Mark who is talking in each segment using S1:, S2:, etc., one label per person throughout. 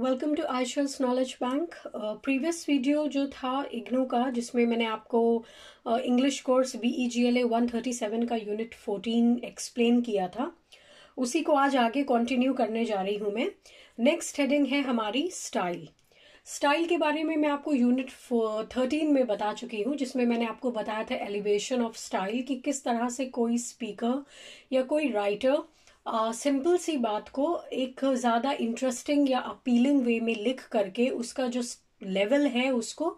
S1: Welcome to आयशल्स knowledge bank previous video जो था इग्नू का जिसमें मैंने आपको English course B E G L A one thirty seven का यूनिट फोर्टीन एक्सप्लेन किया था उसी को आज आगे कंटिन्यू करने जा रही हूँ मैं नेक्स्ट हेडिंग है हमारी स्टाइल स्टाइल के बारे में मैं आपको यूनिट थर्टीन में बता चुकी हूँ जिसमें मैंने आपको बताया था एलिवेशन ऑफ स्टाइल कि किस तरह से कोई स्पीकर या कोई राइटर सिंपल uh, सी बात को एक ज़्यादा इंटरेस्टिंग या अपीलिंग वे में लिख करके उसका जो लेवल है उसको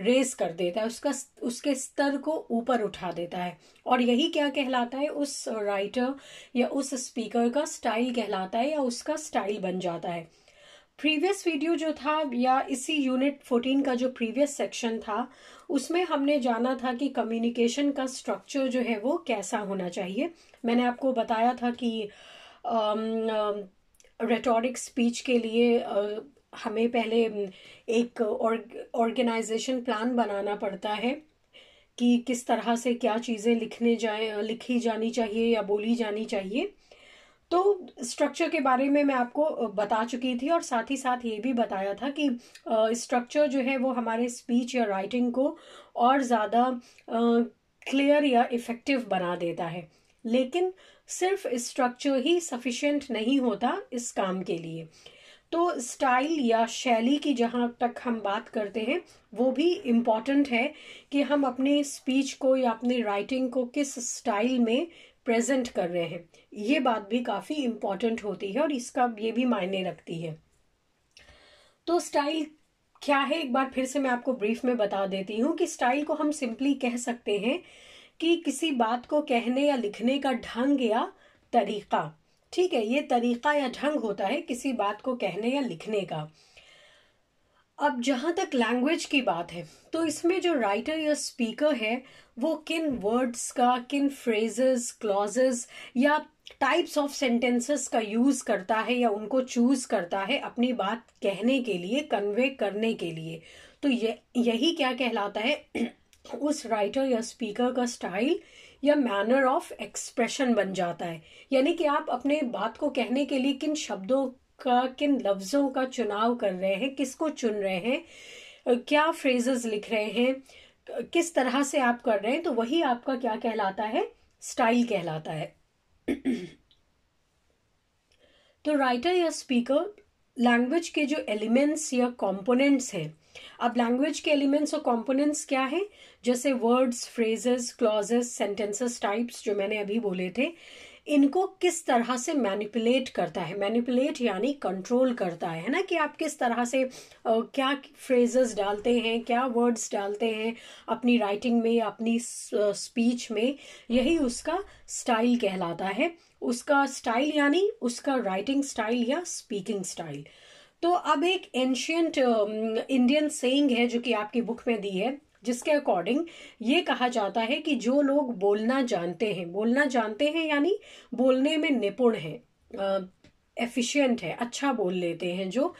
S1: रेज कर देता है उसका उसके स्तर को ऊपर उठा देता है और यही क्या कहलाता है उस राइटर या उस स्पीकर का स्टाइल कहलाता है या उसका स्टाइल बन जाता है प्रीवियस वीडियो जो था या इसी यूनिट 14 का जो प्रीवियस सेक्शन था उसमें हमने जाना था कि कम्युनिकेशन का स्ट्रक्चर जो है वो कैसा होना चाहिए मैंने आपको बताया था कि रेटोरिक स्पीच के लिए uh, हमें पहले एक ऑर्गेनाइजेशन प्लान बनाना पड़ता है कि किस तरह से क्या चीज़ें लिखने जाए लिखी जानी चाहिए या बोली जानी चाहिए तो स्ट्रक्चर के बारे में मैं आपको बता चुकी थी और साथ ही साथ ये भी बताया था कि स्ट्रक्चर जो है वो हमारे स्पीच या राइटिंग को और ज़्यादा क्लियर या इफ़ेक्टिव बना देता है लेकिन सिर्फ स्ट्रक्चर ही सफिशेंट नहीं होता इस काम के लिए तो स्टाइल या शैली की जहाँ तक हम बात करते हैं वो भी इम्पॉर्टेंट है कि हम अपने स्पीच को या अपने राइटिंग को किस स्टाइल में प्रेजेंट कर रहे हैं ये बात भी काफ़ी इम्पॉर्टेंट होती है और इसका ये भी मायने रखती है तो स्टाइल क्या है एक बार फिर से मैं आपको ब्रीफ में बता देती हूँ कि स्टाइल को हम सिंपली कह सकते हैं कि किसी बात को कहने या लिखने का ढंग या तरीका ठीक है ये तरीका या ढंग होता है किसी बात को कहने या लिखने का अब जहाँ तक लैंग्वेज की बात है तो इसमें जो राइटर या स्पीकर है वो किन वर्ड्स का किन फ्रेजेस क्लॉजेस या टाइप्स ऑफ सेंटेंसेस का यूज़ करता है या उनको चूज़ करता है अपनी बात कहने के लिए कन्वे करने के लिए तो ये यही क्या कहलाता है उस राइटर या स्पीकर का स्टाइल या मैनर ऑफ एक्सप्रेशन बन जाता है यानी कि आप अपने बात को कहने के लिए किन शब्दों का किन लफ्ज़ों का चुनाव कर रहे हैं किसको चुन रहे हैं क्या फ्रेजेस लिख रहे हैं किस तरह से आप कर रहे हैं तो वही आपका क्या कहलाता है स्टाइल कहलाता है तो राइटर या स्पीकर लैंग्वेज के जो एलिमेंट्स या कंपोनेंट्स हैं अब लैंग्वेज के एलिमेंट्स और कॉम्पोनेंट्स क्या है जैसे words phrases clauses sentences types जो मैंने अभी बोले थे इनको किस तरह से मैनिपुलेट करता है मैनिपुलेट यानी कंट्रोल करता है है ना कि आप किस तरह से क्या फ्रेजेस डालते हैं क्या वर्ड्स डालते हैं अपनी राइटिंग में अपनी स्पीच में यही उसका स्टाइल कहलाता है उसका स्टाइल यानी उसका राइटिंग स्टाइल या स्पीकिंग स्टाइल तो अब एक एंशियंट इंडियन सेइंग है जो कि आपकी बुक में दी है जिसके अकॉर्डिंग ये कहा जाता है कि जो लोग बोलना जानते हैं बोलना जानते हैं यानी बोलने में निपुण हैं एफिशिएंट uh, है अच्छा बोल लेते हैं जो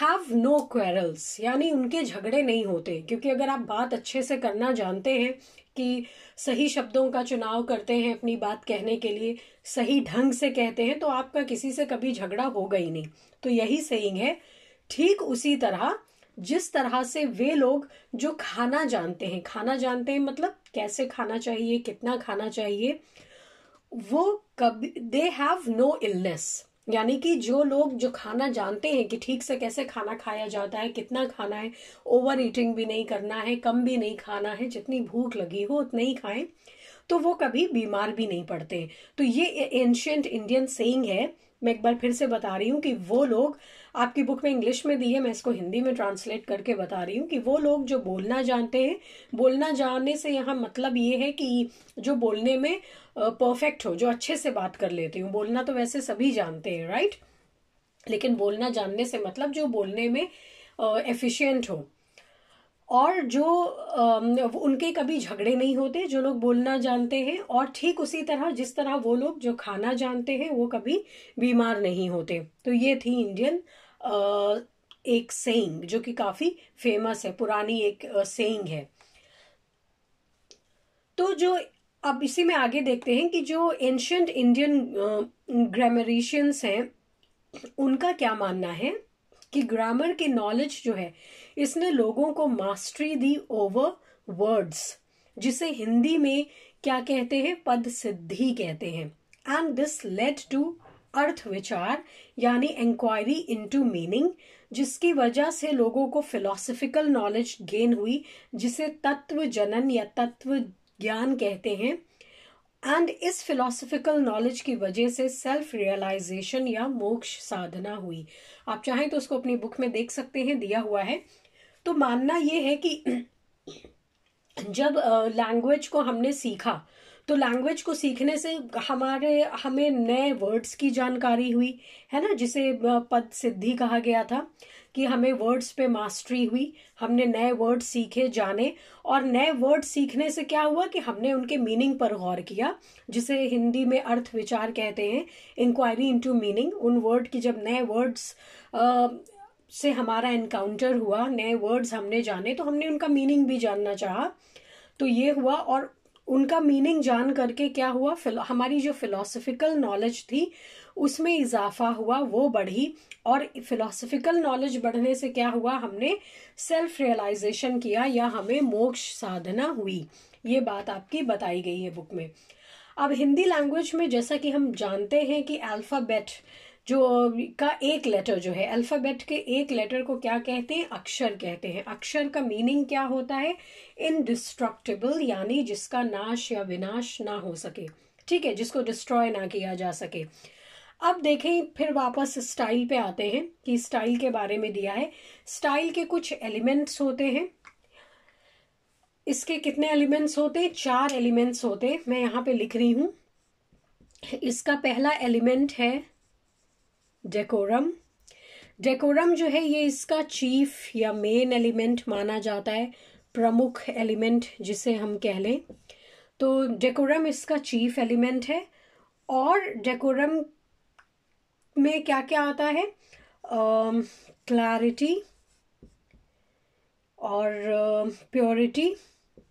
S1: हैव नो क्वेरल्स यानी उनके झगड़े नहीं होते क्योंकि अगर आप बात अच्छे से करना जानते हैं कि सही शब्दों का चुनाव करते हैं अपनी बात कहने के लिए सही ढंग से कहते हैं तो आपका किसी से कभी झगड़ा होगा ही नहीं तो यही सही है ठीक उसी तरह जिस तरह से वे लोग जो खाना जानते हैं खाना जानते हैं मतलब कैसे खाना चाहिए कितना खाना चाहिए वो कभी दे हैव नो इलनेस यानी कि जो लोग जो खाना जानते हैं कि ठीक से कैसे खाना खाया जाता है कितना खाना है ओवर ईटिंग भी नहीं करना है कम भी नहीं खाना है जितनी भूख लगी हो उतना ही खाएं तो वो कभी बीमार भी नहीं पड़ते तो ये एंशियंट इंडियन सेइंग है मैं एक बार फिर से बता रही हूँ कि वो लोग आपकी बुक में इंग्लिश में दी है मैं इसको हिंदी में ट्रांसलेट करके बता रही हूँ कि वो लोग जो बोलना जानते हैं बोलना जानने से यहाँ मतलब ये है कि जो बोलने में परफेक्ट हो जो अच्छे से बात कर लेती हूँ बोलना तो वैसे सभी जानते हैं राइट लेकिन बोलना जानने से मतलब जो बोलने में एफिशियंट हो और जो उनके कभी झगड़े नहीं होते जो लोग बोलना जानते हैं और ठीक उसी तरह जिस तरह वो लोग जो खाना जानते हैं वो कभी बीमार नहीं होते तो ये थी इंडियन एक सेइंग जो कि काफ़ी फेमस है पुरानी एक सेइंग है तो जो अब इसी में आगे देखते हैं कि जो एंशंट इंडियन ग्रामरिशियंस हैं उनका क्या मानना है कि ग्रामर की नॉलेज जो है इसने लोगों को मास्टरी दी ओवर वर्ड्स जिसे हिंदी में क्या कहते हैं पद सिद्धि कहते हैं एंड दिस लेड टू अर्थ विचार यानी इंक्वायरी इनटू मीनिंग जिसकी वजह से लोगों को फिलोसफिकल नॉलेज गेन हुई जिसे तत्व जनन या तत्व ज्ञान कहते हैं एंड इस फिलोसफिकल नॉलेज की वजह से सेल्फ रियलाइजेशन या मोक्ष साधना हुई आप चाहें तो उसको अपनी बुक में देख सकते हैं दिया हुआ है तो मानना ये है कि जब लैंग्वेज को हमने सीखा तो लैंग्वेज को सीखने से हमारे हमें नए वर्ड्स की जानकारी हुई है ना जिसे पद सिद्धि कहा गया था कि हमें वर्ड्स पे मास्टरी हुई हमने नए वर्ड सीखे जाने और नए वर्ड सीखने से क्या हुआ कि हमने उनके मीनिंग पर गौर किया जिसे हिंदी में अर्थ विचार कहते हैं इंक्वायरी इनटू मीनिंग उन वर्ड की जब नए वर्ड्स से हमारा इनकाउंटर हुआ नए वर्ड्स हमने जाने तो हमने उनका मीनिंग भी जानना चाहा तो ये हुआ और उनका मीनिंग जान करके क्या हुआ हमारी जो फिलोसफिकल नॉलेज थी उसमें इजाफा हुआ वो बढ़ी और फिलोसफिकल नॉलेज बढ़ने से क्या हुआ हमने सेल्फ रियलाइजेशन किया या हमें मोक्ष साधना हुई ये बात आपकी बताई गई है बुक में अब हिंदी लैंग्वेज में जैसा कि हम जानते हैं कि अल्फ़ाबेट जो का एक लेटर जो है अल्फ़ाबेट के एक लेटर को क्या कहते हैं अक्षर कहते हैं अक्षर का मीनिंग क्या होता है इनडिस्ट्रक्टेबल यानी जिसका नाश या विनाश ना हो सके ठीक है जिसको डिस्ट्रॉय ना किया जा सके अब देखें फिर वापस स्टाइल पे आते हैं कि स्टाइल के बारे में दिया है स्टाइल के कुछ एलिमेंट्स होते हैं इसके कितने एलिमेंट्स होते हैं चार एलिमेंट्स होते हैं मैं यहाँ पे लिख रही हूँ इसका पहला एलिमेंट है डेकोरम डेकोरम जो है ये इसका चीफ या मेन एलिमेंट माना जाता है प्रमुख एलिमेंट जिसे हम कह लें तो डेकोरम इसका चीफ एलिमेंट है और डेकोरम में क्या क्या आता है क्लैरिटी uh, और प्योरिटी uh,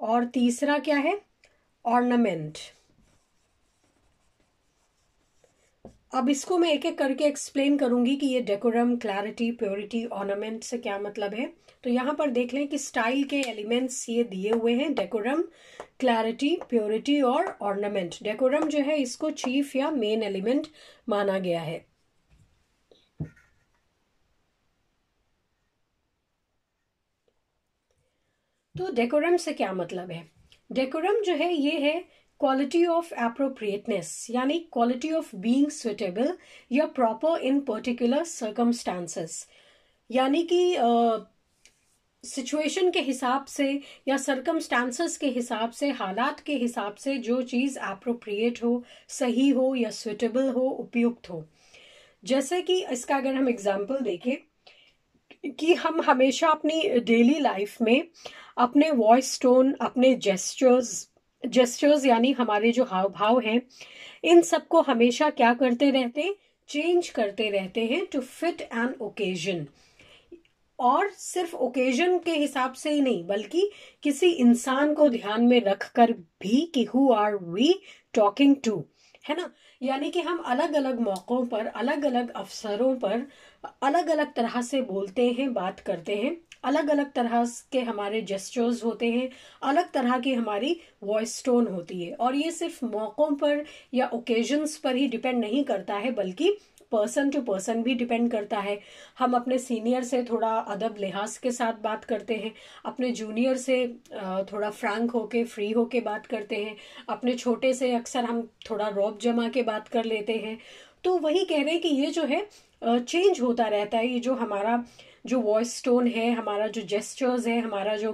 S1: और तीसरा क्या है ऑर्नामेंट अब इसको मैं एक एक करके एक्सप्लेन करूंगी कि ये डेकोरम क्लैरिटी प्योरिटी ऑर्नामेंट से क्या मतलब है तो यहाँ पर देख लें कि स्टाइल के एलिमेंट्स ये दिए हुए हैं डेकोरम क्लैरिटी प्योरिटी और ऑर्नामेंट डेकोरम जो है इसको चीफ या मेन एलिमेंट माना गया है तो डेकोरम से क्या मतलब है डेकोरम जो है ये है क्वालिटी ऑफ अप्रोप्रिएटनेस यानी क्वालिटी ऑफ बीइंग सुटेबल या प्रॉपर इन पर्टिकुलर सर्कमस्टांसेस यानी कि सिचुएशन के हिसाब से या सर्कमस्टांसेस के हिसाब से हालात के हिसाब से जो चीज़ अप्रोप्रिएट हो सही हो या सुटेबल हो उपयुक्त हो जैसे कि इसका अगर हम एग्जाम्पल देखें कि हम हमेशा अपनी डेली लाइफ में अपने वॉइस टोन अपने जेस्चर्स जेस्टर्स यानी हमारे जो हाव भाव हैं इन सबको हमेशा क्या करते रहते हैं चेंज करते रहते हैं टू फिट एन ओकेजन और सिर्फ ओकेजन के हिसाब से ही नहीं बल्कि किसी इंसान को ध्यान में रख कर भी कि who are we talking to है ना यानी कि हम अलग अलग मौक़ों पर अलग अलग अवसरों पर अलग अलग तरह से बोलते हैं बात करते हैं अलग अलग तरह के हमारे जेस्चर्स होते हैं अलग तरह की हमारी वॉइस टोन होती है और ये सिर्फ मौक़ों पर या ओकेजन्स पर ही डिपेंड नहीं करता है बल्कि पर्सन टू पर्सन भी डिपेंड करता है हम अपने सीनियर से थोड़ा अदब लिहाज के साथ बात करते हैं अपने जूनियर से थोड़ा फ्रैंक होके फ्री होके बात करते हैं अपने छोटे से अक्सर हम थोड़ा रौब जमा के बात कर लेते हैं तो वही कह रहे हैं कि ये जो है चेंज होता रहता है ये जो हमारा जो वॉइस टोन है हमारा जो जेस्चर्स है हमारा जो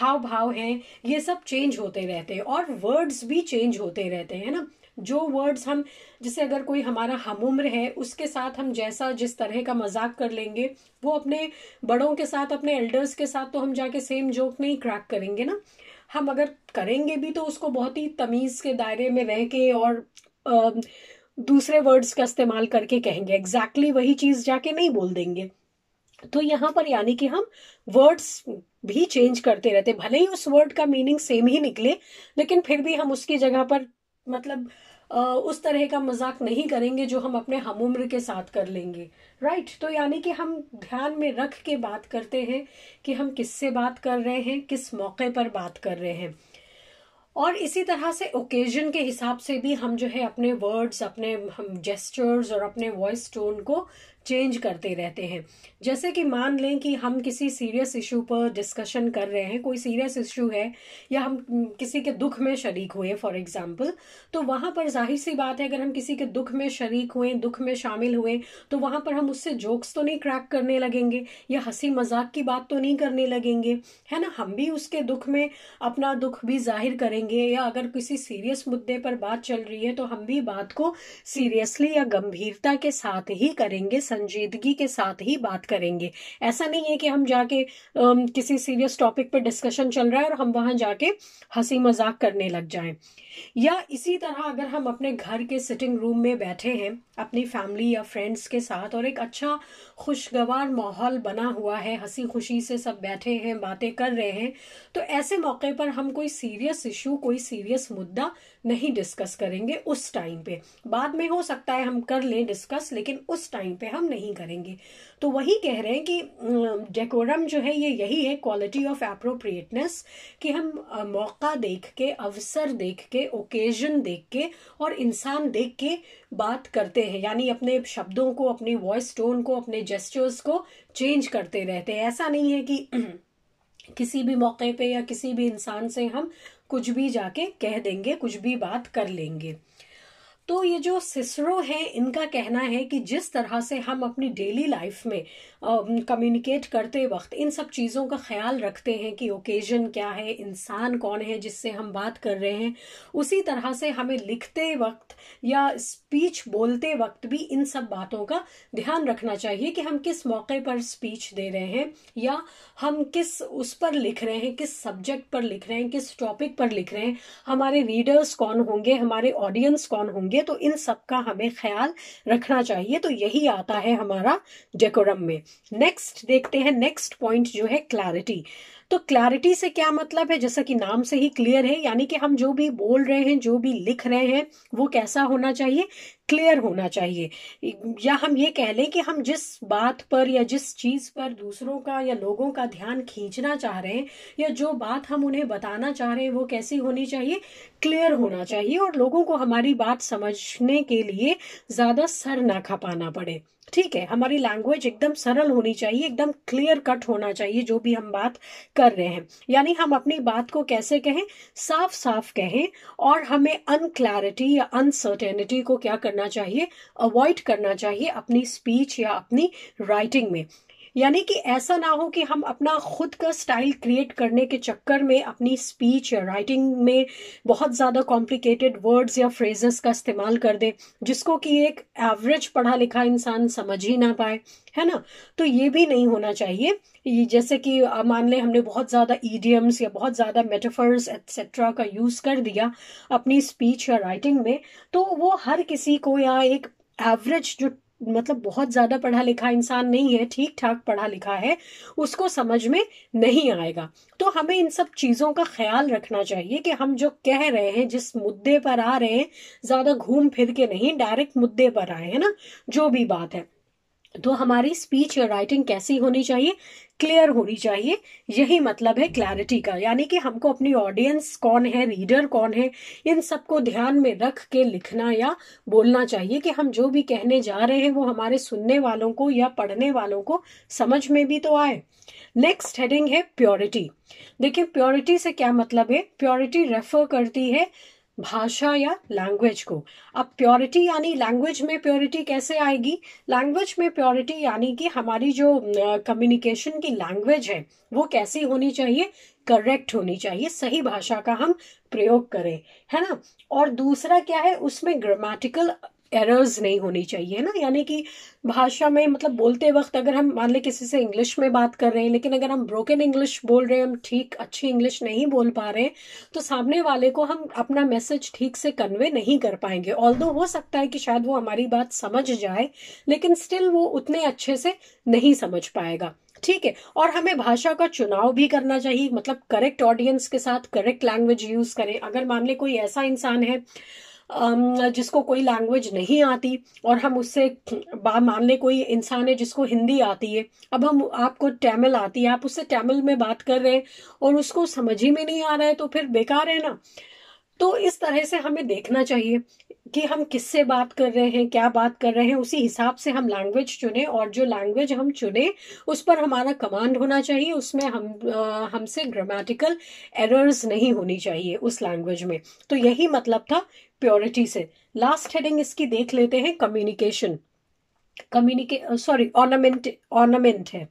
S1: हाव भाव है ये सब चेंज होते रहते हैं और वर्ड्स भी चेंज होते रहते हैं ना जो वर्ड्स हम जैसे अगर कोई हमारा हम उम्र है उसके साथ हम जैसा जिस तरह का मजाक कर लेंगे वो अपने बड़ों के साथ अपने एल्डर्स के साथ तो हम जाके सेम जोक नहीं क्रैक करेंगे ना हम अगर करेंगे भी तो उसको बहुत ही तमीज़ के दायरे में रह के और दूसरे वर्ड्स का इस्तेमाल करके कहेंगे एग्जैक्टली exactly वही चीज जाके नहीं बोल देंगे तो यहाँ पर यानी कि हम वर्ड्स भी चेंज करते रहते भले ही उस वर्ड का मीनिंग सेम ही निकले लेकिन फिर भी हम उसकी जगह पर मतलब उस तरह का मजाक नहीं करेंगे जो हम अपने हम उम्र के साथ कर लेंगे राइट right? तो यानी कि हम ध्यान में रख के बात करते हैं कि हम किससे बात कर रहे हैं किस मौके पर बात कर रहे हैं और इसी तरह से ओकेजन के हिसाब से भी हम जो है अपने वर्ड्स अपने हम जेस्टर्स और अपने वॉइस टोन को चेंज करते रहते हैं जैसे कि मान लें कि हम किसी सीरियस इशू पर डिस्कशन कर रहे हैं कोई सीरियस इशू है या हम किसी के दुख में शरीक हुए फॉर एग्जाम्पल तो वहाँ पर जाहिर सी बात है अगर हम किसी के दुख में शरीक हुए दुख में शामिल हुए तो वहाँ पर हम उससे जोक्स तो नहीं क्रैक करने लगेंगे या हंसी मजाक की बात तो नहीं करने लगेंगे है ना हम भी उसके दुख में अपना दुख भी जाहिर करेंगे या अगर किसी सीरियस मुद्दे पर बात चल रही है तो हम भी बात को सीरियसली या गंभीरता के साथ ही करेंगे संजीदगी के साथ ही बात करेंगे ऐसा नहीं है कि हम जाके किसी सीरियस टॉपिक पे डिस्कशन चल रहा है और हम वहां जाके हंसी मजाक करने लग जाए या इसी तरह अगर हम अपने घर के सिटिंग रूम में बैठे हैं अपनी फैमिली या फ्रेंड्स के साथ और एक अच्छा खुशगवार माहौल बना हुआ है हंसी खुशी से सब बैठे हैं बातें कर रहे हैं तो ऐसे मौके पर हम कोई सीरियस इशू कोई सीरियस मुद्दा नहीं डिस्कस करेंगे उस टाइम पे बाद में हो सकता है हम कर लें डिस्कस लेकिन उस टाइम पे हम काम नहीं करेंगे तो वही कह रहे हैं कि डेकोरम जो है ये यही है क्वालिटी ऑफ अप्रोप्रिएटनेस कि हम मौका देख के अवसर देख के ओकेजन देख के और इंसान देख के बात करते हैं यानी अपने शब्दों को अपने वॉइस टोन को अपने जेस्टर्स को चेंज करते रहते हैं ऐसा नहीं है कि किसी भी मौके पे या किसी भी इंसान से हम कुछ भी जाके कह देंगे कुछ भी बात कर लेंगे तो ये जो सिसरो है इनका कहना है कि जिस तरह से हम अपनी डेली लाइफ में कम्युनिकेट करते वक्त इन सब चीज़ों का ख्याल रखते हैं कि ओकेजन क्या है इंसान कौन है जिससे हम बात कर रहे हैं उसी तरह से हमें लिखते वक्त या स्पीच बोलते वक्त भी इन सब बातों का ध्यान रखना चाहिए कि हम किस मौके पर स्पीच दे रहे हैं या हम किस उस पर लिख रहे हैं किस सब्जेक्ट पर लिख रहे हैं किस टॉपिक पर लिख रहे हैं हमारे रीडर्स कौन होंगे हमारे ऑडियंस कौन होंगे होंगे तो इन सब का हमें ख्याल रखना चाहिए तो यही आता है हमारा डेकोरम में नेक्स्ट देखते हैं नेक्स्ट पॉइंट जो है क्लैरिटी तो क्लैरिटी से क्या मतलब है जैसा कि नाम से ही क्लियर है यानी कि हम जो भी बोल रहे हैं जो भी लिख रहे हैं वो कैसा होना चाहिए क्लियर होना चाहिए या हम ये कह लें कि हम जिस बात पर या जिस चीज पर दूसरों का या लोगों का ध्यान खींचना चाह रहे हैं या जो बात हम उन्हें बताना चाह रहे हैं वो कैसी होनी चाहिए क्लियर होना चाहिए और लोगों को हमारी बात समझने के लिए ज्यादा सर ना खपाना पड़े ठीक है हमारी लैंग्वेज एकदम सरल होनी चाहिए एकदम क्लियर कट होना चाहिए जो भी हम बात कर कर रहे हैं यानी हम अपनी बात को कैसे कहें साफ साफ कहें और हमें अनक्लैरिटी या अनसर्टेनिटी को क्या करना चाहिए अवॉइड करना चाहिए अपनी स्पीच या अपनी राइटिंग में यानी कि ऐसा ना हो कि हम अपना खुद का स्टाइल क्रिएट करने के चक्कर में अपनी स्पीच या राइटिंग में बहुत ज़्यादा कॉम्प्लिकेटेड वर्ड्स या फ्रेजेस का इस्तेमाल कर दें जिसको कि एक एवरेज पढ़ा लिखा इंसान समझ ही ना पाए है ना तो ये भी नहीं होना चाहिए जैसे कि मान लें हमने बहुत ज़्यादा ईडियम्स या बहुत ज़्यादा मेटाफर्स एट्सेट्रा का यूज़ कर दिया अपनी स्पीच या राइटिंग में तो वो हर किसी को या एक एवरेज जो मतलब बहुत ज़्यादा पढ़ा लिखा इंसान नहीं है ठीक ठाक पढ़ा लिखा है उसको समझ में नहीं आएगा तो हमें इन सब चीज़ों का ख्याल रखना चाहिए कि हम जो कह रहे हैं जिस मुद्दे पर आ रहे हैं ज़्यादा घूम फिर के नहीं डायरेक्ट मुद्दे पर आए है ना जो भी बात है तो हमारी स्पीच या राइटिंग कैसी होनी चाहिए क्लियर होनी चाहिए यही मतलब है क्लैरिटी का यानी कि हमको अपनी ऑडियंस कौन है रीडर कौन है इन सबको ध्यान में रख के लिखना या बोलना चाहिए कि हम जो भी कहने जा रहे हैं वो हमारे सुनने वालों को या पढ़ने वालों को समझ में भी तो आए नेक्स्ट हेडिंग है प्योरिटी देखिए प्योरिटी से क्या मतलब है प्योरिटी रेफर करती है भाषा या लैंग्वेज को अब प्योरिटी यानी लैंग्वेज में प्योरिटी कैसे आएगी लैंग्वेज में प्योरिटी यानी कि हमारी जो कम्युनिकेशन की लैंग्वेज है वो कैसी होनी चाहिए करेक्ट होनी चाहिए सही भाषा का हम प्रयोग करें है ना और दूसरा क्या है उसमें ग्रामेटिकल एरर्स नहीं होनी चाहिए ना यानी कि भाषा में मतलब बोलते वक्त अगर हम मान लें किसी से इंग्लिश में बात कर रहे हैं लेकिन अगर हम ब्रोकन इंग्लिश बोल रहे हैं हम ठीक अच्छी इंग्लिश नहीं बोल पा रहे हैं तो सामने वाले को हम अपना मैसेज ठीक से कन्वे नहीं कर पाएंगे ऑल हो सकता है कि शायद वो हमारी बात समझ जाए लेकिन स्टिल वो उतने अच्छे से नहीं समझ पाएगा ठीक है और हमें भाषा का चुनाव भी करना चाहिए मतलब करेक्ट ऑडियंस के साथ करेक्ट लैंग्वेज यूज करें अगर मान लें कोई ऐसा इंसान है जिसको कोई लैंग्वेज नहीं आती और हम उससे मान ले कोई इंसान है जिसको हिंदी आती है अब हम आपको टैमिल आती है आप उससे टैमिल में बात कर रहे हैं और उसको समझ ही में नहीं आ रहा है तो फिर बेकार है ना तो इस तरह से हमें देखना चाहिए कि हम किससे बात कर रहे हैं क्या बात कर रहे हैं उसी हिसाब से हम लैंग्वेज चुने और जो लैंग्वेज हम चुने उस पर हमारा कमांड होना चाहिए उसमें हम हमसे ग्रामेटिकल एरर्स नहीं होनी चाहिए उस लैंग्वेज में तो यही मतलब था प्योरिटी से लास्ट हेडिंग इसकी देख लेते हैं कम्युनिकेशन कम्युनिके सॉरी ऑर्नामेंट ऑर्नामेंट है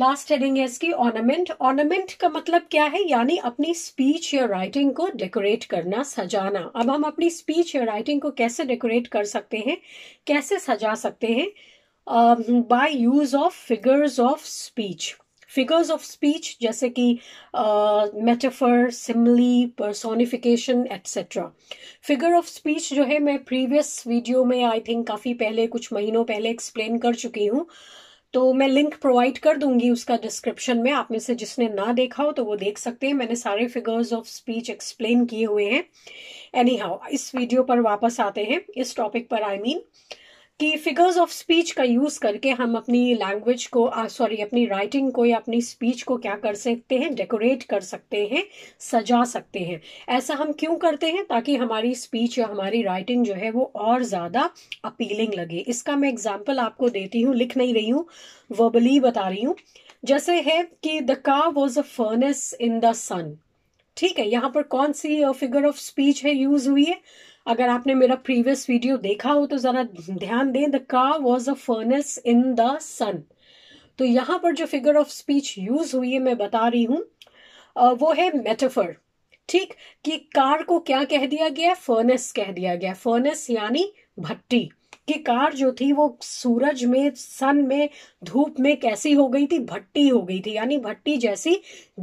S1: लास्ट हेडिंग है इसकी ऑर्नामेंट ऑर्नामेंट का मतलब क्या है यानी अपनी स्पीच या राइटिंग को डेकोरेट करना सजाना अब हम अपनी स्पीच या राइटिंग को कैसे डेकोरेट कर सकते हैं कैसे सजा सकते हैं by use of figures of speech figures of speech जैसे कि metaphor simile personification etcetera figure of speech जो है मैं प्रीवियस वीडियो में आई थिंक काफ़ी पहले कुछ महीनों पहले एक्सप्लेन कर चुकी हूँ तो मैं लिंक प्रोवाइड कर दूंगी उसका डिस्क्रिप्शन में आप में से जिसने ना देखा हो तो वो देख सकते हैं मैंने सारे फिगर्स ऑफ स्पीच एक्सप्लेन किए हुए हैं एनी हाउ इस वीडियो पर वापस आते हैं इस टॉपिक पर आई I मीन mean, कि फिगर्स ऑफ स्पीच का यूज़ करके हम अपनी लैंग्वेज को सॉरी uh, अपनी राइटिंग को या अपनी स्पीच को क्या कर सकते हैं डेकोरेट कर सकते हैं सजा सकते हैं ऐसा हम क्यों करते हैं ताकि हमारी स्पीच या हमारी राइटिंग जो है वो और ज़्यादा अपीलिंग लगे इसका मैं एग्जाम्पल आपको देती हूँ लिख नहीं रही हूँ वर्बली बता रही हूँ जैसे है कि the car was a furnace in the sun ठीक है यहाँ पर कौन सी फिगर ऑफ स्पीच है यूज हुई है अगर आपने मेरा प्रीवियस वीडियो देखा हो तो ज़रा ध्यान दें the car was a furnace in the sun तो यहां पर जो फिगर ऑफ स्पीच यूज हुई है मैं बता रही हूं वो है मेटाफर ठीक कि कार को क्या कह दिया गया फर्नेस कह दिया गया फर्नेस यानी भट्टी कि कार जो थी वो सूरज में सन में धूप में कैसी हो गई थी भट्टी हो गई थी यानी भट्टी जैसी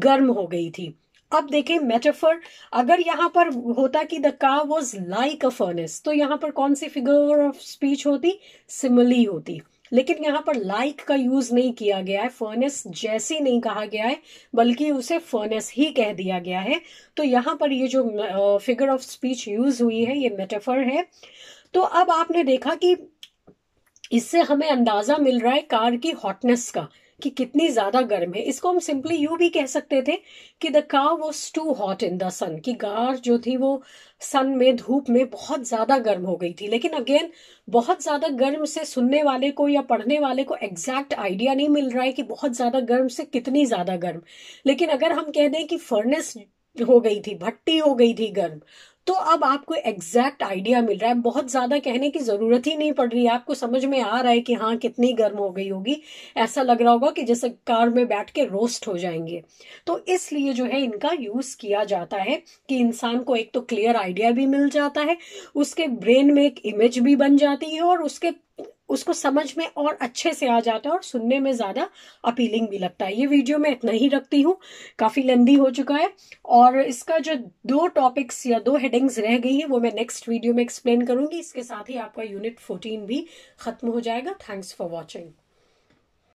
S1: गर्म हो गई थी अब देखें मेटाफर अगर यहां पर होता कि the car was like a furnace तो यहां पर कौन सी फिगर ऑफ स्पीच होती सिमली होती लेकिन यहां पर लाइक like का यूज नहीं किया गया है फर्नेस जैसी नहीं कहा गया है बल्कि उसे फर्नेस ही कह दिया गया है तो यहां पर ये जो फिगर ऑफ स्पीच यूज हुई है ये मेटाफर है तो अब आपने देखा कि इससे हमें अंदाजा मिल रहा है कार की हॉटनेस का कि कितनी ज्यादा गर्म है इसको हम सिंपली यू भी कह सकते थे कि the car was too hot in the sun कि गार जो थी वो सन में धूप में बहुत ज्यादा गर्म हो गई थी लेकिन अगेन बहुत ज्यादा गर्म से सुनने वाले को या पढ़ने वाले को एग्जैक्ट आइडिया नहीं मिल रहा है कि बहुत ज्यादा गर्म से कितनी ज्यादा गर्म लेकिन अगर हम कह दें कि फर्नेस हो गई थी भट्टी हो गई थी गर्म तो अब आपको एग्जैक्ट आइडिया मिल रहा है बहुत ज़्यादा कहने की ज़रूरत ही नहीं पड़ रही है आपको समझ में आ रहा है कि हाँ कितनी गर्म हो गई होगी ऐसा लग रहा होगा कि जैसे कार में बैठ के रोस्ट हो जाएंगे तो इसलिए जो है इनका यूज़ किया जाता है कि इंसान को एक तो क्लियर आइडिया भी मिल जाता है उसके ब्रेन में एक इमेज भी बन जाती है और उसके उसको समझ में और अच्छे से आ जाता है और सुनने में ज़्यादा अपीलिंग भी लगता है ये वीडियो मैं इतना ही रखती हूँ काफ़ी लंदी हो चुका है और इसका जो दो टॉपिक्स या दो हेडिंग्स रह गई है वो मैं नेक्स्ट वीडियो में एक्सप्लेन करूंगी इसके साथ ही आपका यूनिट फोर्टीन भी खत्म हो जाएगा थैंक्स फॉर वॉचिंग